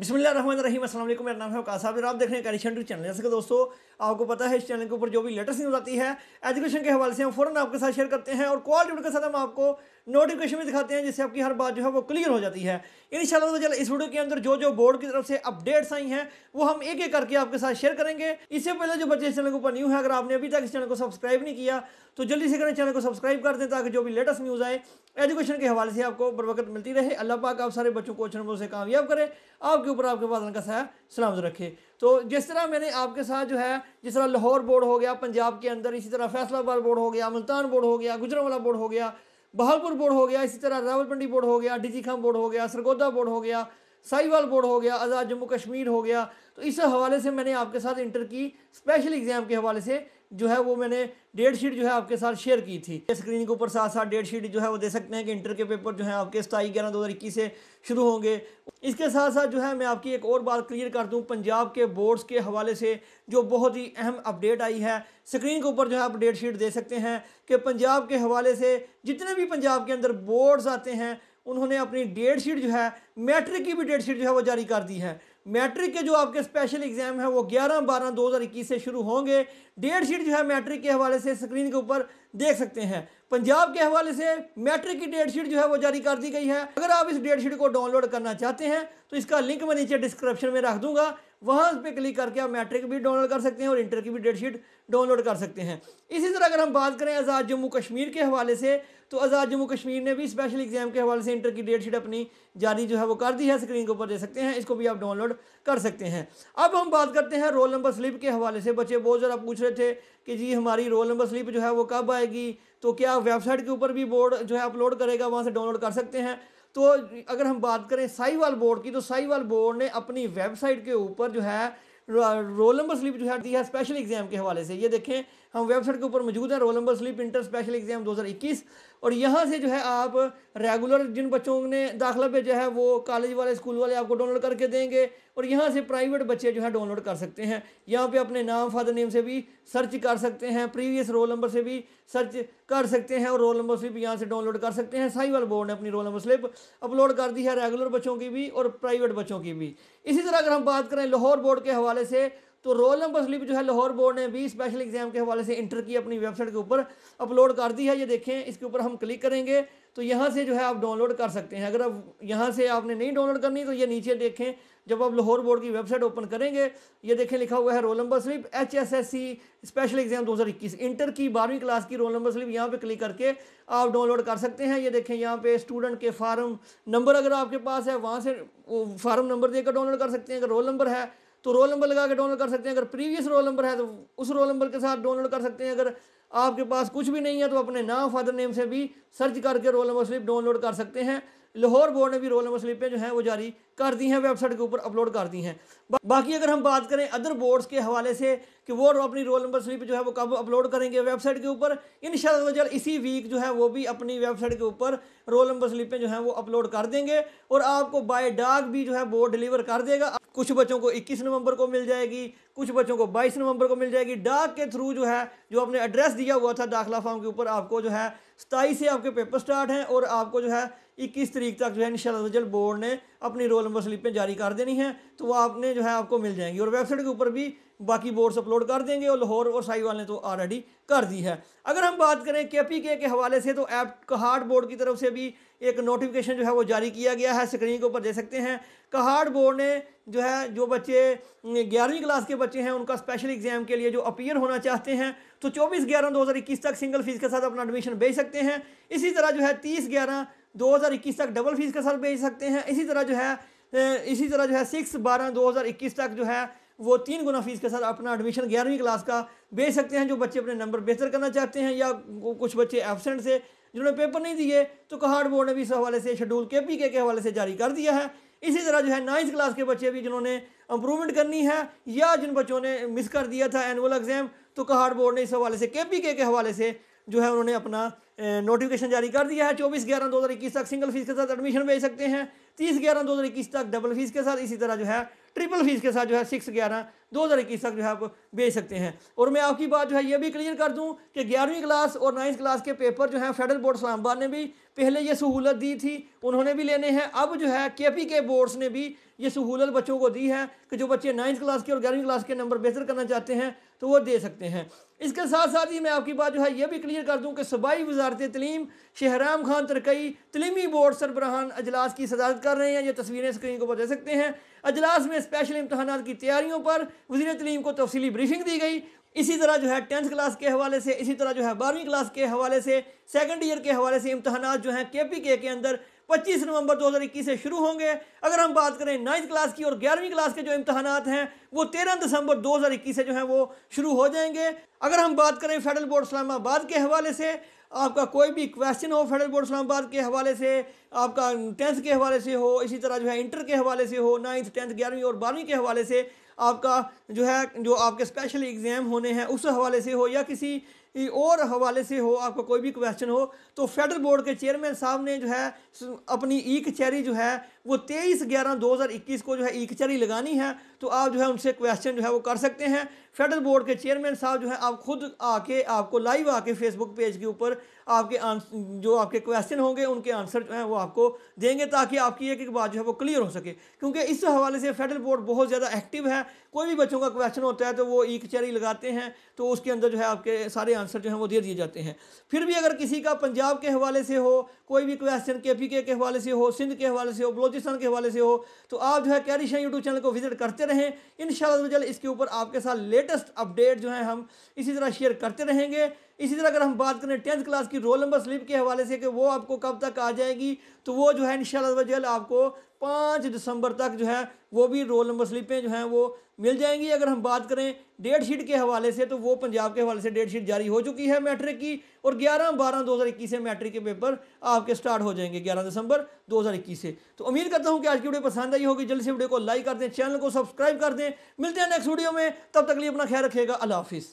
बिसमिल्ल रहीम मेरा नाम है वकास साहब और आप देख रहे हैं कनेक्शन टू चैनल जैसे कि दोस्तों आपको पता है इस चैनल के ऊपर जो भी लेटेस्ट न्यूज़ आती है एजुकेशन के हवाले से हम फ़ौरन आपके साथ शेयर करते हैं और क्वालिटी के साथ हम आपको नोटिफिकेशन भी दिखाते हैं जिससे आपकी हर बात जो है वो क्लियर हो जाती है इन शाला इस वीडियो के अंदर जो जो बोर्ड की तरफ से अपडेट्स आई हैं वो हम एक एक करके आपके साथ शेयर करेंगे इससे पहले जो बच्चे इस चैनल के ऊपर न्यू है अगर आपने अभी तक इस चैनल को सब्सक्राइब नहीं किया तो जल्दी से करें चैनल को सब्सक्राइब कर दें ताकि जो भी लेटेस्ट न्यूज़ आए एजुकेशन के हवाले से आपको बर मिलती रहे अल्लाह पाक आप सारे बच्चों को अच्छे नंबर से कामयाब करें आपके ऊपर आपके बाद का सहाय सलामत रखे तो जिस तरह मैंने आपके साथ जो है जिस तरह लाहौर बोर्ड हो गया पंजाब के अंदर इसी तरह फैसलाबाद बोर्ड हो गया मुल्तान बोर्ड हो गया गुजरावाला बोर्ड हो गया बहालपुर बोर्ड हो गया इसी तरह रावलपिंडी बोर्ड हो गया खाम बोर्ड हो गया सरगोदा बोर्ड हो गया साहिवाल बोर्ड हो गया आज़ाद जम्मू कश्मीर हो गया तो इस हवाले से मैंने आपके साथ इंटर की स्पेशल एग्ज़ाम के हवाले से जो है वो मैंने डेट शीट जो है आपके साथ शेयर की थी स्क्रीन के ऊपर साथ साथ डेट शीट जो है वो दे सकते हैं कि इंटर के पेपर जो है आपके सताई ग्यारह दो हज़ार इक्कीस से शुरू होंगे इसके साथ साथ जो है मैं आपकी एक और बात क्लियर कर दूं पंजाब के बोर्ड्स के हवाले से जो बहुत ही अहम अपडेट आई है स्क्रीन के ऊपर जो है आप डेट शीट दे सकते हैं कि पंजाब के हवाले से जितने भी पंजाब के अंदर बोर्ड्स आते हैं उन्होंने अपनी डेट शीट जो है मैट्रिक की भी डेट शीट जो है वो जारी कर दी है मैट्रिक के जो आपके स्पेशल एग्ज़ाम हैं वो 11 बारह 2021 से शुरू होंगे डेट शीट जो है मैट्रिक के हवाले से स्क्रीन के ऊपर देख सकते हैं पंजाब के हवाले से मैट्रिक की डेट शीट जो है वो जारी कर दी गई है अगर आप इस डेट शीट को डाउनलोड करना चाहते हैं तो इसका लिंक मैं नीचे डिस्क्रिप्शन में रख दूंगा वहाँ पे पर क्लिक करके आप मैट्रिक भी डाउनलोड कर सकते हैं और इंटर की भी डेटशीट डाउनलोड कर सकते हैं इसी तरह अगर हम बात करें आज़ाद जम्मू कश्मीर के हवाले से तो आज़ाद जम्मू कश्मीर ने भी स्पेशल एग्ज़ाम के हवाले से इंटर की डेटशीट अपनी जारी जो है वो कर दी है स्क्रीन के ऊपर दे सकते हैं इसको भी आप डाउनलोड कर सकते हैं अब हम बात करते हैं रोल नंबर स्लिप के हवाले से बच्चे बहुत ज़्यादा पूछ रहे थे कि जी हमारी रोल नंबर स्लिप जो है वो कब आएगी तो क्या वेबसाइट के ऊपर भी बोर्ड जो है अपलोड करेगा वहाँ से डाउनलोड कर सकते हैं तो अगर हम बात करें साहिवाल बोर्ड की तो साहिवाल बोर्ड ने अपनी वेबसाइट के ऊपर जो है रोल नंबर स्लिप जो है दी है स्पेशल एग्जाम के हवाले से ये देखें हम वेबसाइट के ऊपर मौजूद हैं roll number slip inter special exam 2021 और यहाँ से जो है आप रेगुलर जिन बच्चों ने दाखिला भेजा है वो कॉलेज वाले स्कूल वाले आपको डाउनलोड करके देंगे और यहाँ से प्राइवेट बच्चे जो है डाउनलोड कर सकते हैं यहाँ पे अपने नाम फादर नेम से भी सर्च कर सकते हैं प्रीवियस रोल नंबर से भी सर्च कर सकते हैं और रोल नंबर स्लिप यहाँ से डाउनलोड कर सकते हैं साइबल बोर्ड ने अपनी रोल नंबर स्लिप अपलोड कर दी है रेगुलर बच्चों की भी और प्राइवेट बच्चों की भी इसी तरह अगर हम बात करें लाहौर बोर्ड के हवाले से तो रोल नंबर स्लिप जो है लाहौर बोर्ड ने भी स्पेशल एग्जाम के हवाले से इंटर की अपनी वेबसाइट के ऊपर अपलोड कर दी है ये देखें इसके ऊपर हम क्लिक करेंगे तो यहाँ से जो है आप डाउनलोड कर सकते हैं अगर आप यहाँ से आपने नहीं डाउनलोड करनी तो ये नीचे देखें जब आप लाहौर बोर्ड की वेबसाइट ओपन करेंगे ये देखें लिखा हुआ है roll number slip H S S C special exam 2021 inter की बारहवीं क्लास की रोल नंबर स्लिप यहाँ पे क्लिक करके आप डाउनलोड कर सकते हैं ये देखें यहाँ पे स्टूडेंट के फार्म नंबर अगर आपके पास है वहाँ से फार्म नंबर देकर डाउनलोड कर सकते हैं अगर रोल नंबर है तो रोल नंबर लगा के डाउनलोड कर सकते हैं अगर प्रीवियस रोल नंबर है तो उस रोल नंबर के साथ डाउनलोड कर सकते हैं अगर आपके पास कुछ भी नहीं है तो अपने नाम फादर नेम से भी सर्च करके रोल नंबर स्लिप डाउनलोड कर सकते हैं लाहौर बोर्ड ने भी रोल नंबर स्लिपें जो हैं वो जारी कर दी हैं वेबसाइट के ऊपर अपलोड कर दी हैं बाकी अगर हम बात करें अदर बोर्ड्स के हवाले से कि वो अपनी रोल नंबर स्लिप जो है वो कब अपलोड करेंगे वेबसाइट के ऊपर इन शल इसी वीक जो है वो भी अपनी वेबसाइट के ऊपर रोल नंबर स्लिपें जो हैं वो अपलोड कर देंगे और आपको बाय डाक भी जो है बोर्ड डिलीवर कर देगा कुछ बच्चों को 21 नवंबर को मिल जाएगी कुछ बच्चों को 22 नवंबर को मिल जाएगी डाक के थ्रू जो है जो आपने एड्रेस दिया हुआ था दाखिला फॉर्म के ऊपर आपको जो है सताईस से आपके पेपर स्टार्ट हैं और आपको जो है इक्कीस तरीक तक जो है इन शल बोर्ड ने अपनी रोल नंबर स्लिपें जारी कर देनी है तो वो आपने जो है आपको मिल जाएंगी और वेबसाइट के ऊपर भी बाकी बोर्ड्स अपलोड कर देंगे और लाहौर और साहिवाल ने तो ऑलरेडी कर दी है अगर हम बात करें के पी के हवाले से तो ऐप कहाड़ बोर्ड की तरफ से भी एक नोटिफिकेशन जो है वो जारी किया गया है स्क्रीन के ऊपर दे सकते हैं कहाड़ बोर्ड ने जो है जो बच्चे ग्यारहवीं क्लास के बच्चे हैं उनका स्पेशल एग्ज़ाम के लिए जो अपियर होना चाहते हैं तो चौबीस ग्यारह दो हज़ार इक्कीस तक सिंगल फीस के साथ अपना एडमिशन भेज सकते हैं इसी तरह जो है तीस ग्यारह 2021 तक डबल फीस के साथ भेज सकते हैं इसी तरह जो है इसी तरह जो है सिक्स बारह 2021 तक जो है वो तीन गुना फीस के साथ अपना एडमिशन ग्यारहवीं क्लास का भेज सकते हैं जो बच्चे अपने नंबर बेहतर करना चाहते हैं या कुछ बच्चे एबसेंट से जिन्होंने पेपर नहीं दिए तो कहाड़ बोर्ड ने भी इस हवाले से शेड्यूल के पी के, के हवाले से जारी कर दिया है इसी तरह जो है नाइन्थ क्लास के बच्चे भी जिन्होंने इंप्रूवमेंट करनी है या जिन बच्चों ने मिस कर दिया था एनुअल एग्ज़ाम तो कहाड़ बोर्ड ने इस हवाले से के पी के, के हवाले से जो है उन्होंने अपना नोटिफिकेशन जारी कर दिया है चौबीस ग्यारह दो हज़ार इक्कीस तक सिंगल फीस के साथ एडमिशन भेज सकते हैं तीस ग्यारह दो हज़ार इक्कीस तक डबल फीस के साथ इसी तरह जो है ट्रिपल फीस के साथ जो है सिक्स ग्यारह दो हज़ार इक्कीस तक जो है आप भेज सकते हैं और मैं आपकी बात जो है ये भी क्लियर कर दूं कि ग्यारहवीं क्लास और नाइन्थ क्लास के पेपर जो है फेडरल बोर्ड इस्लामाबाद ने भी पहले ये सहूलत दी थी उन्होंने भी लेने हैं अब जो है के पी के बोर्ड्स ने भी ये सहूलत बच्चों को दी है कि जो बच्चे नाइन्थ क्लास के और ग्यारहवीं क्लास के नंबर बेहतर करना चाहते हैं तो वो दे सकते हैं इसके साथ साथ ही मैं आपकी बात जो है ये भी क्लियर कर दूँ कि सूबाई वजारत तलीम शहराम खान तरकई तलीमी बोर्ड सरबराहान अजलास की सदारत कर रहे हैं ये तस्वीरें स्क्रीन को बता सकते हैं अजलास में स्पेशल इम्तहान की तैयारियों पर वजी तलीम को तफसली ब्रीफिंग दी गई इसी तरह जो है टेंथ क्लास के हवाले से इसी तरह जो है बारहवीं क्लास के हवाले से सेकंड ईयर के हवाले से इम्तहान जो हैं के पी के अंदर 25 नवंबर 2021 से शुरू होंगे अगर हम बात करें नाइन्थ क्लास की और ग्यारहवीं क्लास के जो इम्तहान हैं वो 13 दिसंबर 2021 से जो है वो शुरू हो जाएंगे अगर हम बात करें फेडरल बोर्ड इस्लामाबाद के हवाले से आपका कोई भी क्वेश्चन हो फेडरल बोर्ड इस्लामाबाद के हवाले से आपका टेंथ के हवाले से हो इसी तरह जो है इंटर के हवाले से हो नाइन्थ टेंथ ग्यारहवीं और बारहवीं के हवाले से आपका जो है जो आपके स्पेशल एग्ज़ाम होने हैं उस हवाले से हो या किसी और हवाले से हो आपका कोई भी क्वेश्चन हो तो फेडरल बोर्ड के चेयरमैन साहब ने जो है अपनी ई कचहरी जो है वो तेईस ग्यारह दो हज़ार इक्कीस को जो है ई कचहरी लगानी है तो आप जो है उनसे क्वेश्चन जो है वो कर सकते हैं फेडरल बोर्ड के चेयरमैन साहब जो है आप खुद आके आपको लाइव आके फेसबुक पेज के ऊपर आपके जो आपके क्वेश्चन होंगे उनके आंसर जो है वो आपको देंगे ताकि आपकी एक एक बात जो है वो क्लियर हो सके क्योंकि इस हवाले से फेडरल बोर्ड बहुत ज़्यादा एक्टिव है कोई भी बच्चों का क्वेश्चन होता है तो वो ई कचहरी लगाते हैं तो उसके अंदर जो है आपके सारे आंसर जो है वो दे दिए जाते हैं फिर भी अगर किसी का पंजाब के हवाले से हो कोई भी क्वेश्चन के पी के के हवाले से हो सिंध के हवाले से हो बलोचिस्तान के हवाले से हो तो आप जो है कैरिशन यूट्यूब चैनल को विजिट करते रहें इन शाला इसके ऊपर आपके साथ लेटेस्ट अपडेट जो है हम इसी तरह शेयर करते रहेंगे इसी तरह अगर हम बात करें टेंथ क्लास की रोल नंबर स्लिप के हवाले से कि वो आपको कब तक आ जाएगी तो वो जो है इन शजल आपको पाँच दिसंबर तक जो है वो भी रोल नंबर स्लिपें जो हैं वो मिल जाएंगी अगर हम बात करें डेट शीट के हवाले से तो वो पंजाब के हवाले से डेट शीट जारी हो चुकी है मैट्रिक की और 11 बारह 2021 से मैट्रिक के पेपर आपके स्टार्ट हो जाएंगे 11 दिसंबर 2021 से तो उम्मीद करता हूँ कि आज की वीडियो पसंद आई होगी जल्दी से वीडियो को लाइक कर दें चैनल को सब्सक्राइब कर दें मिलते हैं नेक्स्ट वीडियो में तब तक लिए अपना ख्याल रखिएगा अला हाफिज़